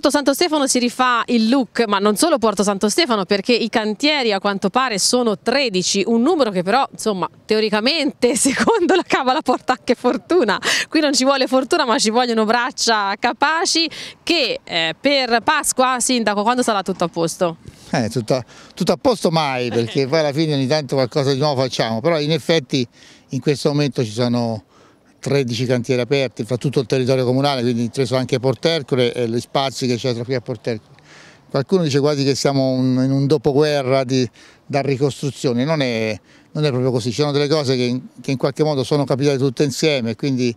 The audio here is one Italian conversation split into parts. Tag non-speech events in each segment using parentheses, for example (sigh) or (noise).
Porto Santo Stefano si rifà il look, ma non solo Porto Santo Stefano, perché i cantieri a quanto pare sono 13, un numero che però, insomma, teoricamente, (laughs) secondo la Cabala porta anche fortuna. Qui non ci vuole fortuna, ma ci vogliono braccia capaci che eh, per Pasqua, Sindaco, quando sarà tutto a posto? Eh, tutto, tutto, a posto mai, perché (laughs) poi alla fine ogni tanto qualcosa di nuovo facciamo, però in effetti in questo momento ci sono 13 cantieri aperti fra tutto il territorio comunale, quindi intreso anche Portercole e gli spazi che c'è tra qui a Portercole. Qualcuno dice quasi che siamo un, in un dopoguerra di, da ricostruzione, non è, non è, proprio così, ci sono delle cose che in, che in qualche modo sono capitate tutte insieme, quindi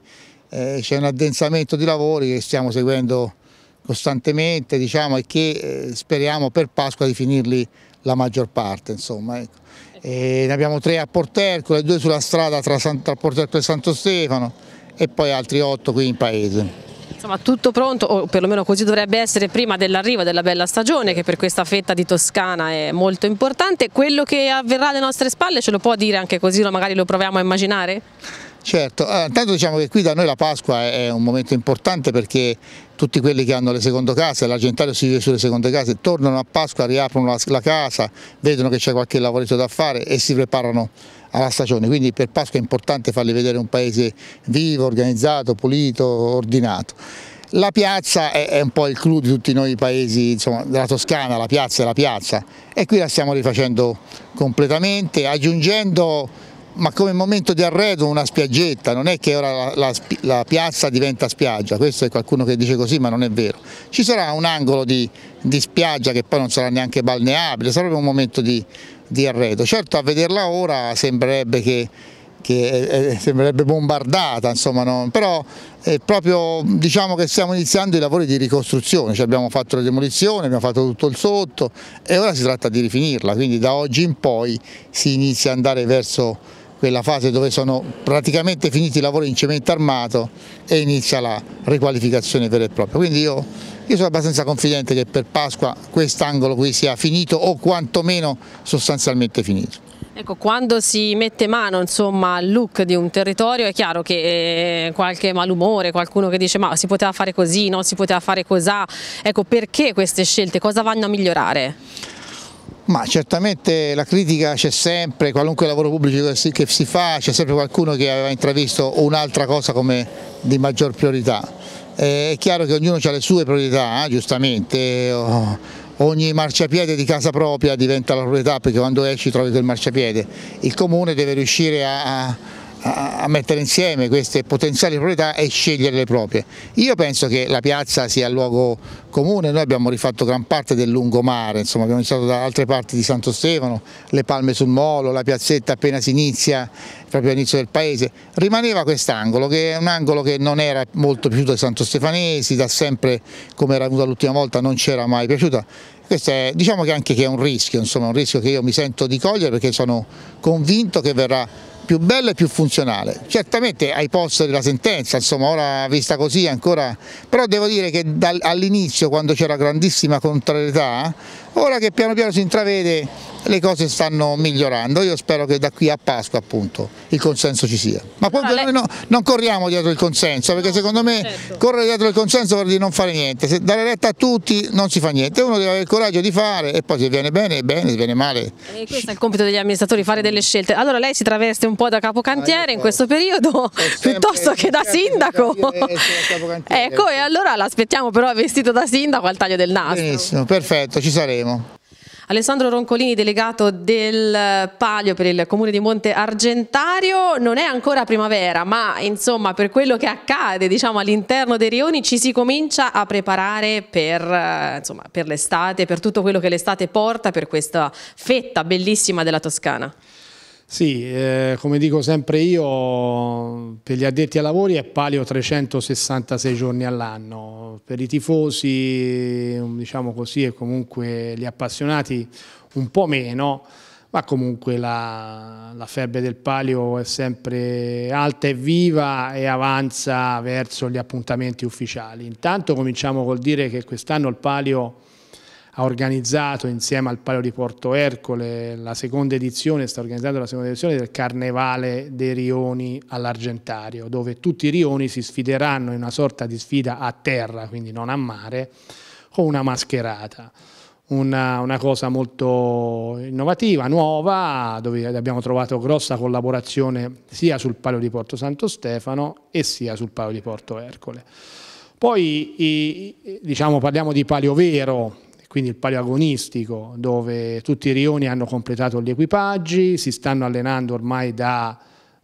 eh, c'è un addensamento di lavori che stiamo seguendo costantemente diciamo, e che eh, speriamo per Pasqua di finirli la maggior parte. Insomma, ecco e ne abbiamo tre a Portercole, due sulla strada tra, San, tra Portercole e Santo Stefano e poi altri otto qui in paese. Insomma tutto pronto, o perlomeno così dovrebbe essere prima dell'arrivo della bella stagione che per questa fetta di Toscana è molto importante. Quello che avverrà alle nostre spalle ce lo può dire anche così, magari lo proviamo a immaginare? Certo, eh, intanto diciamo che qui da noi la Pasqua è un momento importante perché tutti quelli che hanno le seconde case, l'argentario si vive sulle seconde case, tornano a Pasqua, riaprono la, casa, vedono che c'è qualche lavoretto da fare e si preparano alla stagione, quindi per Pasqua è importante farli vedere un paese vivo, organizzato, pulito, ordinato. La piazza è, un po' il clou di tutti noi paesi insomma, della Toscana, la piazza è la piazza e qui la stiamo rifacendo completamente aggiungendo ma come momento di arredo una spiaggetta, non è che ora la, la, la, piazza diventa spiaggia, questo è qualcuno che dice così ma non è vero. Ci sarà un angolo di, di spiaggia che poi non sarà neanche balneabile, sarebbe un momento di, di arredo. Certo a vederla ora sembrerebbe che che sembrerebbe bombardata, insomma, no? però proprio diciamo che stiamo iniziando i lavori di ricostruzione, cioè abbiamo fatto la demolizione, abbiamo fatto tutto il sotto e ora si tratta di rifinirla, quindi da oggi in poi si inizia ad andare verso quella fase dove sono praticamente finiti i lavori in cemento armato e inizia la riqualificazione vera e propria. Quindi io, io sono abbastanza confidente che per Pasqua quest'angolo qui sia finito o quantomeno sostanzialmente finito. Ecco, quando si mette mano insomma, al look di un territorio è chiaro che eh, qualche malumore, qualcuno che dice ma si poteva fare così, non si poteva fare cos'ha, ecco perché queste scelte, cosa vanno a migliorare? Ma certamente la critica c'è sempre, qualunque lavoro pubblico che si, fa, c'è sempre qualcuno che aveva intravisto un'altra cosa come di maggior priorità. Eh, è chiaro che ognuno ha le sue priorità, eh, giustamente. Eh, ogni marciapiede di casa propria diventa la proprietà perché quando esci trovi quel marciapiede. Il comune deve riuscire a a, mettere insieme queste potenziali proprietà e scegliere le proprie. Io penso che la piazza sia il luogo comune, noi abbiamo rifatto gran parte del lungomare, insomma abbiamo iniziato da altre parti di Santo Stefano, le palme sul molo, la piazzetta appena si inizia, proprio all'inizio del paese. Rimaneva quest'angolo che è un angolo che non era molto piaciuto ai Santo Stefanesi, da sempre come era venuta l'ultima volta non c'era mai piaciuta questo è, diciamo che anche che è un rischio, insomma, un rischio che io mi sento di cogliere perché sono convinto che verrà più bella e più funzionale. Certamente ai posti della sentenza, insomma ora vista così ancora, però devo dire che all'inizio quando c'era grandissima contrarietà Ora che piano piano si intravede le cose stanno migliorando, io spero che da qui a Pasqua appunto il consenso ci sia. Ma poi allora, noi no, non corriamo dietro il consenso, perché no, secondo me certo. correre dietro il consenso vuol dire non fare niente, se dare retta a tutti non si fa niente, uno deve avere il coraggio di fare e poi se viene bene, bene, se viene male. E questo è il compito degli amministratori, fare delle scelte. Allora lei si traveste un po' da capocantiere in questo periodo, (laughs) piuttosto che da sindaco. ecco, e allora l'aspettiamo però vestito da sindaco al taglio del naso. Benissimo, perfetto, ci saremo faremo. Alessandro Roncolini, delegato del Palio per il comune di Monte Argentario, non è ancora primavera, ma insomma per quello che accade diciamo, all'interno dei rioni ci si comincia a preparare per, eh, per l'estate, per tutto quello che l'estate porta per questa fetta bellissima della Toscana. Sì, eh, come dico sempre io, per gli addetti ai lavori è palio 366 giorni all'anno, per i tifosi, mm, diciamo così, e comunque gli appassionati un po' meno, ma comunque la, la febbre del palio è sempre alta e viva e avanza verso gli appuntamenti ufficiali. Intanto cominciamo col dire che quest'anno il palio ha organizzato insieme al Palio di Porto Ercole la seconda edizione, sta organizzando la seconda edizione del Carnevale dei Rioni all'Argentario, dove tutti i rioni si sfideranno in una sorta di sfida a terra, quindi non a mare, con una mascherata. Una, una, cosa molto innovativa, nuova, dove abbiamo trovato grossa collaborazione sia sul palio di Porto Santo Stefano e sia sul palio di Porto Ercole. Poi i, diciamo, parliamo di palio vero, quindi il paleagonistico, dove tutti i rioni hanno completato gli equipaggi, si stanno allenando ormai da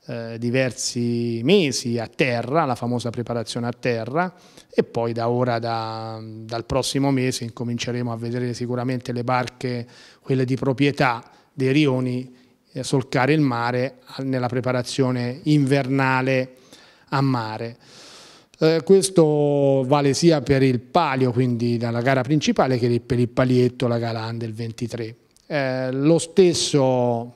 eh, diversi mesi a terra, la famosa preparazione a terra, e poi da ora, da, dal prossimo mese, incominceremo a vedere sicuramente le barche, quelle di proprietà dei rioni, eh, solcare il mare nella preparazione invernale a mare. Eh, questo vale sia per il palio, quindi la gara principale, che per il palietto, la gara del 23. Eh, lo stesso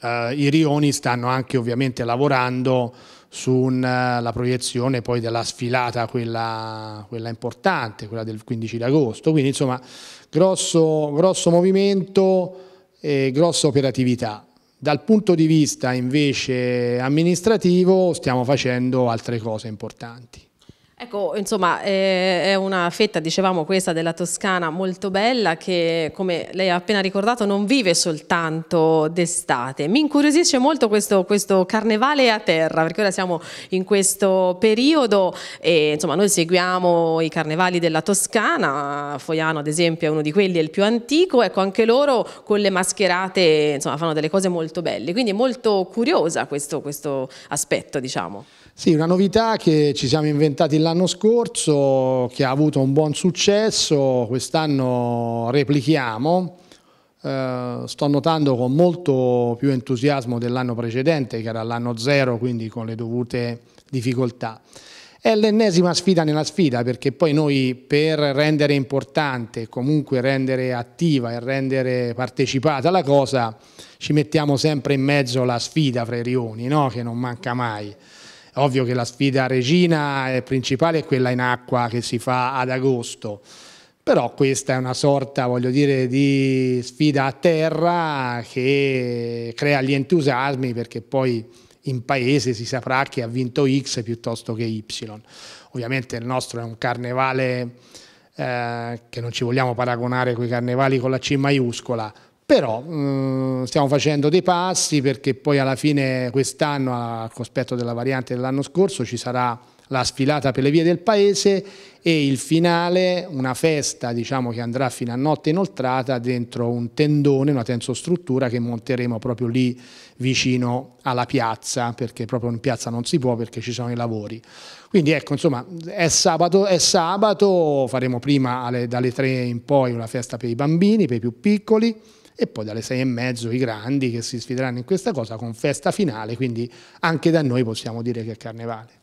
eh, i Rioni stanno anche ovviamente lavorando sulla proiezione poi della sfilata, quella, quella importante, quella del 15 d'agosto. Quindi insomma grosso, grosso movimento e grossa operatività. Dal punto di vista invece amministrativo stiamo facendo altre cose importanti. Ecco, insomma, è una fetta, dicevamo, questa della Toscana molto bella che, come lei ha appena ricordato, non vive soltanto d'estate. Mi incuriosisce molto questo, questo, carnevale a terra, perché ora siamo in questo periodo e, insomma, noi seguiamo i carnevali della Toscana, Foiano ad esempio è uno di quelli, è il più antico, ecco, anche loro con le mascherate, insomma, fanno delle cose molto belle. Quindi è molto curiosa questo, questo aspetto, diciamo. Sì, una novità che ci siamo inventati l'anno scorso, che ha avuto un buon successo, quest'anno replichiamo. Eh, sto notando con molto più entusiasmo dell'anno precedente, che era l'anno zero, quindi con le dovute difficoltà. È l'ennesima sfida nella sfida, perché poi noi per rendere importante, comunque rendere attiva e rendere partecipata la cosa, ci mettiamo sempre in mezzo la sfida fra i rioni, no? che non manca mai ovvio che la sfida regina e principale è quella in acqua che si fa ad agosto, però questa è una sorta, voglio dire, di sfida a terra che crea gli entusiasmi perché poi in paese si saprà che ha vinto X piuttosto che Y. Ovviamente il nostro è un carnevale eh, che non ci vogliamo paragonare con i carnevali con la C maiuscola, però eh, stiamo facendo dei passi perché poi alla fine quest'anno, a cospetto della variante dell'anno scorso, ci sarà la sfilata per le vie del paese e il finale, una festa diciamo, che andrà fino a notte inoltrata dentro un tendone, una tensostruttura che monteremo proprio lì vicino alla piazza, perché proprio in piazza non si può perché ci sono i lavori. Quindi ecco, insomma, è sabato, è sabato faremo prima alle, dalle tre in poi una festa per i bambini, per i più piccoli, e poi dalle sei e mezzo i grandi che si sfideranno in questa cosa con festa finale, quindi anche da noi possiamo dire che è carnevale.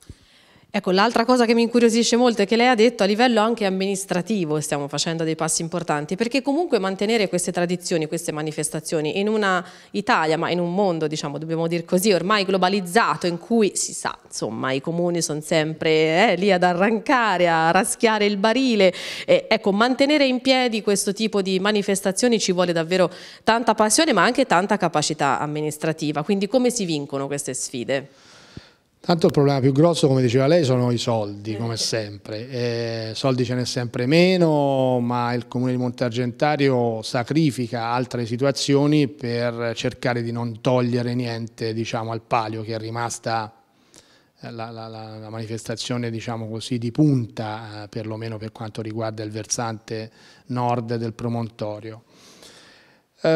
Ecco, l'altra cosa che mi incuriosisce molto è che lei ha detto a livello anche amministrativo stiamo facendo dei passi importanti, perché comunque mantenere queste tradizioni, queste manifestazioni in una Italia, ma in un mondo, diciamo, dobbiamo dire così, ormai globalizzato, in cui si sa, insomma, i comuni sono sempre eh, lì ad arrancare, a raschiare il barile. E, ecco, mantenere in piedi questo tipo di manifestazioni ci vuole davvero tanta passione, ma anche tanta capacità amministrativa. Quindi come si vincono queste sfide? Tanto il problema più grosso, come diceva lei, sono i soldi, come sempre. Eh, soldi ce n'è sempre meno, ma il comune di Monte Argentario sacrifica altre situazioni per cercare di non togliere niente diciamo, al palio che è rimasta eh, la, la, la, manifestazione diciamo così, di punta, eh, perlomeno per quanto riguarda il versante nord del promontorio. Eh,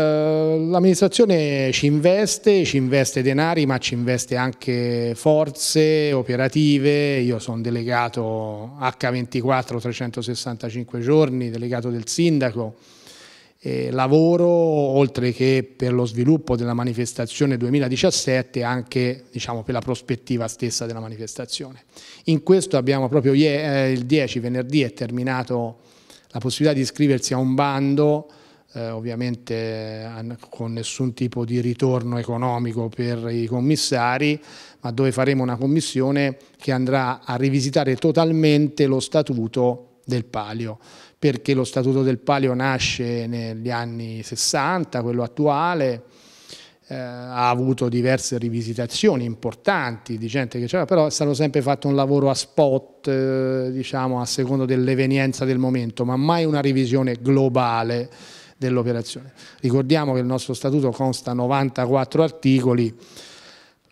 l'amministrazione ci investe, ci investe denari ma ci investe anche forze operative, io sono delegato H24 365 giorni, delegato del sindaco, lavoro oltre che per lo sviluppo della manifestazione 2017 anche diciamo, per la prospettiva stessa della manifestazione. In questo abbiamo proprio eh, il 10 venerdì è terminato la possibilità di iscriversi a un bando eh, ovviamente con nessun tipo di ritorno economico per i commissari, ma dove faremo una commissione che andrà a rivisitare totalmente lo statuto del Palio, perché lo statuto del Palio nasce negli anni 60, quello attuale, eh, ha avuto diverse rivisitazioni importanti di gente che c'era, però è stato sempre fatto un lavoro a spot, eh, diciamo a secondo dell'evenienza del momento, ma mai una revisione globale dell'operazione. Ricordiamo che il nostro statuto consta 94 articoli,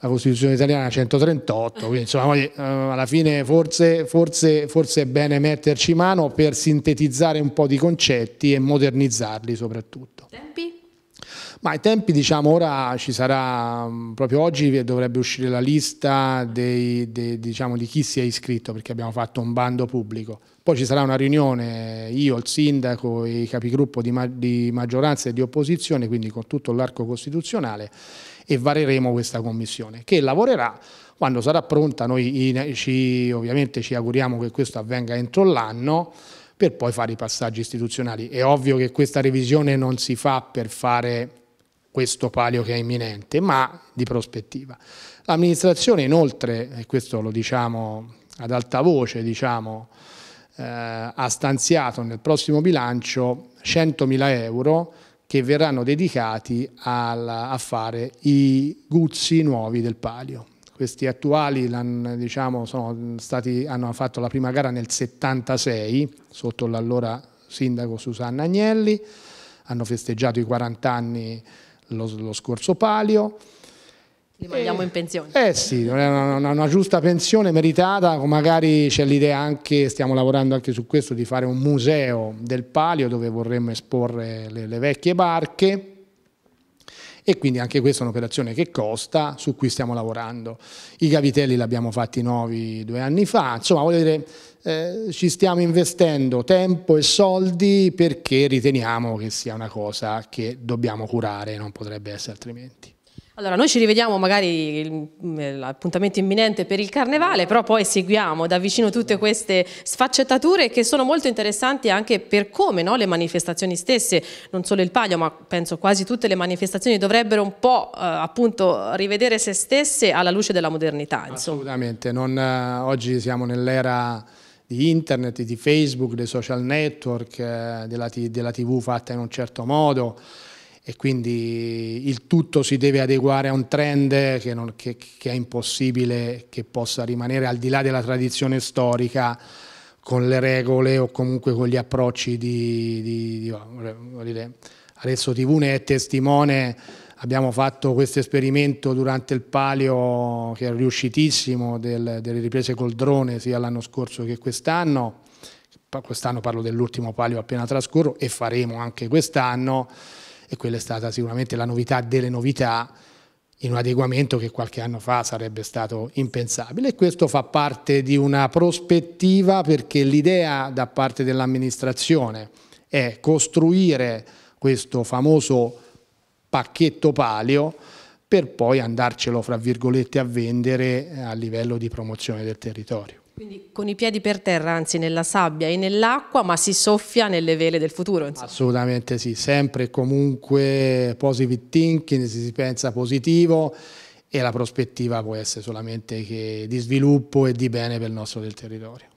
la Costituzione italiana 138, quindi insomma, eh, alla fine forse, forse, forse è bene metterci mano per sintetizzare un po' di concetti e modernizzarli soprattutto. Tempi? Ma i tempi, diciamo, ora ci sarà, mm, proprio oggi dovrebbe uscire la lista dei, dei, diciamo, di chi si è iscritto, perché abbiamo fatto un bando pubblico. Poi ci sarà una riunione, io, il sindaco, i capigruppo di, ma di maggioranza e di opposizione, quindi con tutto l'arco costituzionale, e vareremo questa commissione, che lavorerà quando sarà pronta. Noi ci, ovviamente ci auguriamo che questo avvenga entro l'anno, per poi fare i passaggi istituzionali. È ovvio che questa revisione non si fa per fare questo palio che è imminente, ma di prospettiva. L'amministrazione inoltre, e questo lo diciamo ad alta voce, diciamo, eh, ha stanziato nel prossimo bilancio 100.000 euro che verranno dedicati al, a fare i guzzi nuovi del palio. Questi attuali diciamo, stati, hanno fatto la prima gara nel 76 sotto l'allora sindaco Susanna Agnelli, hanno festeggiato i 40 anni lo, lo scorso palio, li mandiamo eh, in pensione. Eh sì, una, una, una giusta pensione meritata, magari c'è l'idea anche, stiamo lavorando anche su questo, di fare un museo del palio dove vorremmo esporre le, le vecchie barche e quindi anche questa è un'operazione che costa, su cui stiamo lavorando. I gavitelli l'abbiamo fatti nuovi due anni fa, insomma voglio dire eh, ci stiamo investendo tempo e soldi perché riteniamo che sia una cosa che dobbiamo curare, non potrebbe essere altrimenti. Allora, noi ci rivediamo magari mm, eh, l'appuntamento imminente per il carnevale, però poi seguiamo da vicino tutte queste sfaccettature che sono molto interessanti anche per come no, le manifestazioni stesse, non solo il Palio, ma penso quasi tutte le manifestazioni dovrebbero un po' eh, appunto rivedere se stesse alla luce della modernità. Insomma. Assolutamente, non, eh, oggi siamo nell'era di internet, di Facebook, dei social network, eh, della, della tv fatta in un certo modo, e quindi il tutto si deve adeguare a un trend che, non, che, che è impossibile che possa rimanere al di là della tradizione storica con le regole o comunque con gli approcci di, di, di, di Arezzo TV ne è testimone abbiamo fatto questo esperimento durante il palio che è riuscitissimo del, delle riprese col drone sia l'anno scorso che quest'anno quest'anno parlo dell'ultimo palio appena trascorso e faremo anche quest'anno e quella è stata sicuramente la novità delle novità in un adeguamento che qualche anno fa sarebbe stato impensabile e questo fa parte di una prospettiva perché l'idea da parte dell'amministrazione è costruire questo famoso pacchetto palio per poi andarcelo fra virgolette a vendere a livello di promozione del territorio. Quindi con i piedi per terra, anzi nella sabbia e nell'acqua, ma si soffia nelle vele del futuro. Insomma. Assolutamente sì, sempre e comunque positive thinking, si pensa positivo e la prospettiva può essere solamente di sviluppo e di bene per il nostro del territorio.